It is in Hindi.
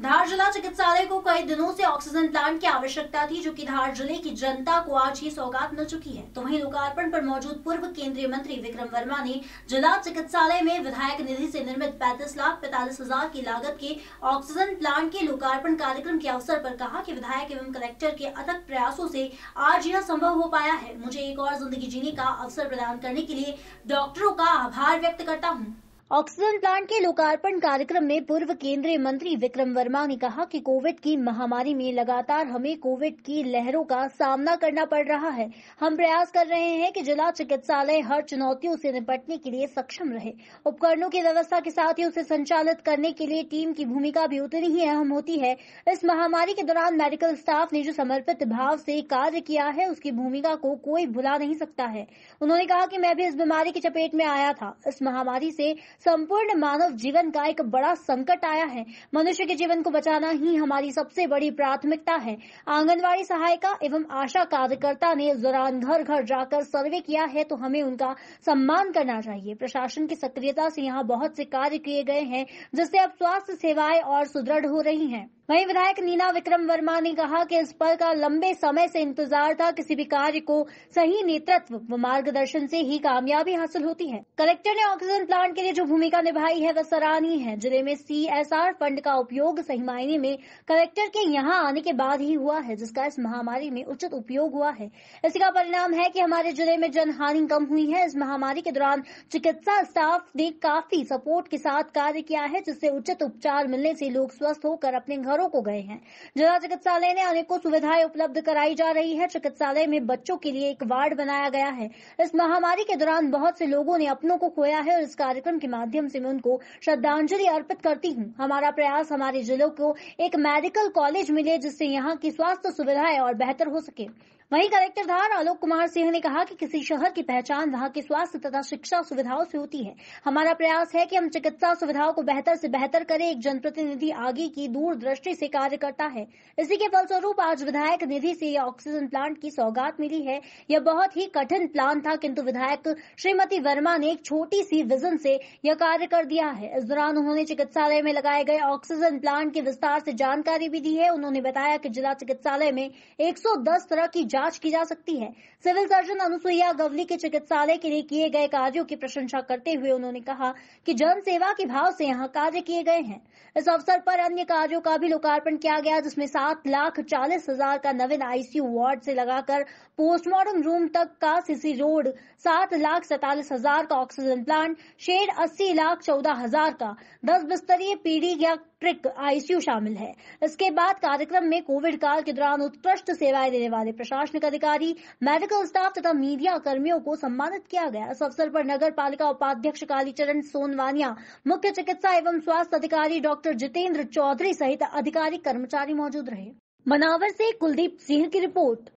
धार जिला चिकित्सालय को कई दिनों से ऑक्सीजन प्लांट की आवश्यकता थी जो कि धार जिले की जनता को आज ही सौगात मिल चुकी है तो वहीं लोकार्पण पर मौजूद पूर्व केंद्रीय मंत्री विक्रम वर्मा ने जिला चिकित्सालय में विधायक निधि से निर्मित 35 लाख पैतालीस हजार की लागत के ऑक्सीजन प्लांट के लोकार्पण कार्यक्रम के अवसर आरोप कहा की विधायक एवं कलेक्टर के अथक प्रयासों ऐसी आज यह संभव हो पाया है मुझे एक और जिंदगी जीने का अवसर प्रदान करने के लिए डॉक्टरों का आभार व्यक्त करता हूँ ऑक्सीजन प्लांट के लोकार्पण कार्यक्रम में पूर्व केंद्रीय मंत्री विक्रम वर्मा ने कहा कि कोविड की महामारी में लगातार हमें कोविड की लहरों का सामना करना पड़ रहा है हम प्रयास कर रहे हैं कि जिला चिकित्सालय हर चुनौतियों से निपटने के लिए सक्षम रहे उपकरणों की व्यवस्था के साथ ही उसे संचालित करने के लिए टीम की भूमिका भी उतनी ही अहम होती है इस महामारी के दौरान मेडिकल स्टाफ ने जो समर्पित भाव से कार्य किया है उसकी भूमिका को कोई भुला नहीं सकता है उन्होंने कहा कि मैं भी इस बीमारी की चपेट में आया था इस महामारी से संपूर्ण मानव जीवन का एक बड़ा संकट आया है मनुष्य के जीवन को बचाना ही हमारी सबसे बड़ी प्राथमिकता है आंगनबाड़ी सहायिका एवं आशा कार्यकर्ता ने इस दौरान घर घर जाकर सर्वे किया है तो हमें उनका सम्मान करना चाहिए प्रशासन की सक्रियता से यहाँ बहुत से कार्य किए गए हैं जिससे अब स्वास्थ्य सेवाएं और सुदृढ़ हो रही हैं वही विधायक नीना विक्रम वर्मा ने कहा कि इस पल का लंबे समय से इंतजार था किसी भी कार्य को सही नेतृत्व व मार्गदर्शन से ही कामयाबी हासिल होती है कलेक्टर ने ऑक्सीजन प्लांट के लिए जो भूमिका निभाई है वह सराहनीय है जिले में सीएसआर फंड का उपयोग सही मायने में कलेक्टर के यहाँ आने के बाद ही हुआ है जिसका इस महामारी में उचित उपयोग हुआ है इसी का परिणाम है कि हमारे जिले में जनहानि कम हुई है इस महामारी के दौरान चिकित्सा स्टाफ ने काफी सपोर्ट के साथ कार्य किया है जिससे उचित उपचार मिलने से लोग स्वस्थ होकर अपने घरों को गए हैं जिला चिकित्सालय ने अनेकों सुविधाएं उपलब्ध कराई जा रही है चिकित्सालय में बच्चों के लिए एक वार्ड बनाया गया है इस महामारी के दौरान बहुत से लोगों ने अपनों को खोया है और इस कार्यक्रम के माध्यम से मैं उनको श्रद्धांजलि अर्पित करती हूँ हमारा प्रयास हमारे जिलों को एक मेडिकल कॉलेज मिले जिससे यहाँ की स्वास्थ्य सुविधाएं और बेहतर हो सके वहीं कलेक्टर धार आलोक कुमार सिंह ने कहा कि किसी शहर की पहचान वहां के स्वास्थ्य तथा शिक्षा सुविधाओं से होती है हमारा प्रयास है कि हम चिकित्सा सुविधाओं को बेहतर से बेहतर करें एक जनप्रतिनिधि आगे की दूर दृष्टि से कार्य करता है इसी के फलस्वरूप आज विधायक निधि से यह ऑक्सीजन प्लांट की सौगात मिली है यह बहुत ही कठिन प्लान था किन्तु विधायक श्रीमती वर्मा ने एक छोटी सी विजन से यह कार्य कर दिया है इस दौरान उन्होंने चिकित्सालय में लगाए गए ऑक्सीजन प्लांट की विस्तार से जानकारी भी दी है उन्होंने बताया कि जिला चिकित्सालय में 110 तरह की जांच की जा सकती है सिविल सर्जन अनुसुईया गवली के चिकित्सालय के लिए किए गए कार्यो की प्रशंसा करते हुए उन्होंने कहा कि जन सेवा के भाव से यहाँ कार्य किए गए हैं इस अवसर पर अन्य कार्यो का भी लोकार्पण किया गया जिसमें सात लाख चालीस हजार का नवीन आईसीयू वार्ड से लगाकर पोस्टमार्टम रूम तक का सीसी रोड सात लाख सैतालीस हजार का ऑक्सीजन प्लांट शेड अस्सी लाख चौदह हजार का दस बिस्तरीय पीढ़ी या ट्रिक आईसीयू शामिल है इसके बाद कार्यक्रम में कोविड काल के दौरान उत्कृष्ट सेवाएं देने वाले प्रशासनिक अधिकारी मेडिकल स्टाफ तथा मीडिया कर्मियों को सम्मानित किया गया इस अवसर पर नगर पालिका उपाध्यक्ष कालीचरण सोनवानिया मुख्य चिकित्सा एवं स्वास्थ्य अधिकारी डॉक्टर जितेंद्र चौधरी सहित अधिकारी कर्मचारी मौजूद रहे मनावर से कुलदीप सिंह की रिपोर्ट